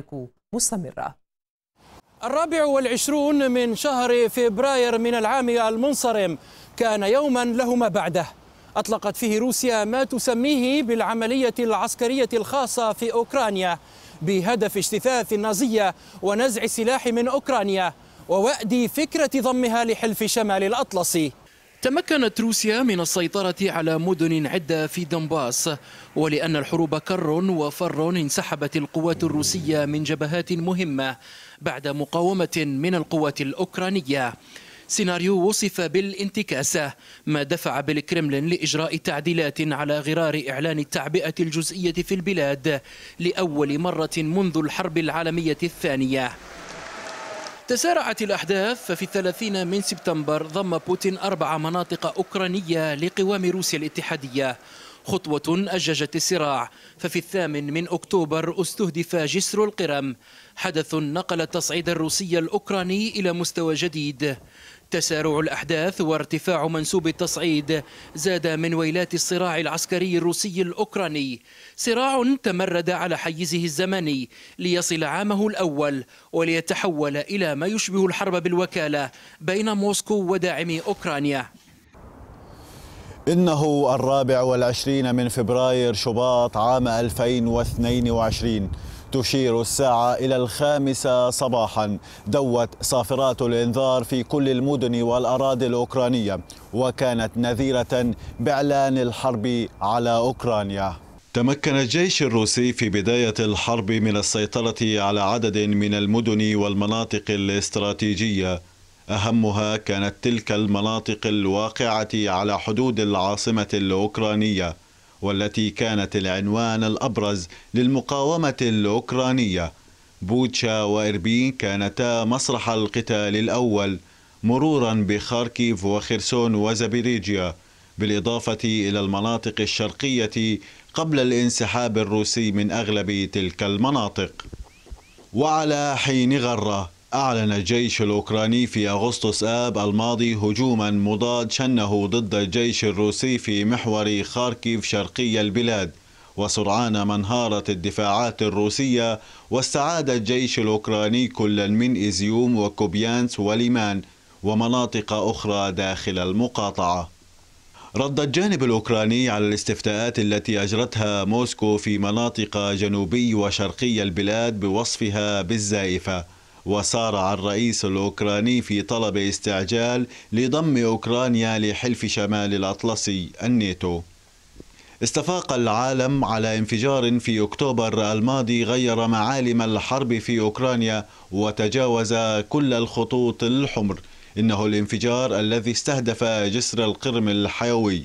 تحرك مستمرة الرابع والعشرون من شهر فبراير من العام المنصرم كان يوما له ما بعده أطلقت فيه روسيا ما تسميه بالعملية العسكرية الخاصة في أوكرانيا بهدف اجتثاث النازية ونزع السلاح من أوكرانيا ووأد فكرة ضمها لحلف شمال الأطلسي تمكنت روسيا من السيطرة على مدن عدة في دنباس ولأن الحروب كر وفر انسحبت القوات الروسية من جبهات مهمة بعد مقاومة من القوات الأوكرانية سيناريو وصف بالانتكاسة ما دفع بالكرملين لإجراء تعديلات على غرار إعلان التعبئة الجزئية في البلاد لأول مرة منذ الحرب العالمية الثانية تسارعت الأحداث ففي الثلاثين من سبتمبر ضم بوتين أربع مناطق أوكرانية لقوام روسيا الاتحادية خطوة أججت الصراع ففي الثامن من أكتوبر استهدف جسر القرم حدث نقل التصعيد الروسي الأوكراني إلى مستوى جديد تسارع الأحداث وارتفاع منسوب التصعيد زاد من ويلات الصراع العسكري الروسي الأوكراني صراع تمرد على حيزه الزمني ليصل عامه الأول وليتحول إلى ما يشبه الحرب بالوكالة بين موسكو وداعمي أوكرانيا إنه الرابع والعشرين من فبراير شباط عام 2022 تشير الساعة إلى الخامسة صباحا دوت صافرات الإنذار في كل المدن والأراضي الأوكرانية وكانت نذيرة بإعلان الحرب على أوكرانيا تمكن الجيش الروسي في بداية الحرب من السيطرة على عدد من المدن والمناطق الاستراتيجية أهمها كانت تلك المناطق الواقعة على حدود العاصمة الأوكرانية والتي كانت العنوان الأبرز للمقاومة الأوكرانية بوتشا وإربين كانتا مسرح القتال الأول مرورا بخاركيف وخرسون وزبيريجيا بالإضافة إلى المناطق الشرقية قبل الانسحاب الروسي من أغلب تلك المناطق وعلى حين غره أعلن الجيش الأوكراني في أغسطس آب الماضي هجوما مضاد شنه ضد الجيش الروسي في محور خاركيف شرقي البلاد وسرعان ما انهارت الدفاعات الروسية واستعاد الجيش الأوكراني كلا من إزيوم وكوبيانس وليمان ومناطق أخرى داخل المقاطعة رد الجانب الأوكراني على الاستفتاءات التي أجرتها موسكو في مناطق جنوبي وشرقي البلاد بوصفها بالزائفة وصارع الرئيس الأوكراني في طلب استعجال لضم أوكرانيا لحلف شمال الأطلسي الناتو استفاق العالم على انفجار في أكتوبر الماضي غير معالم الحرب في أوكرانيا وتجاوز كل الخطوط الحمر إنه الانفجار الذي استهدف جسر القرم الحيوي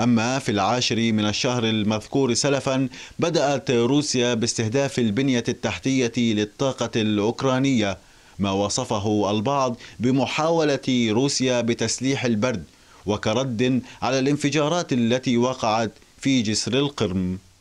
أما في العاشر من الشهر المذكور سلفا بدأت روسيا باستهداف البنية التحتية للطاقة الأوكرانية ما وصفه البعض بمحاولة روسيا بتسليح البرد وكرد على الانفجارات التي وقعت في جسر القرم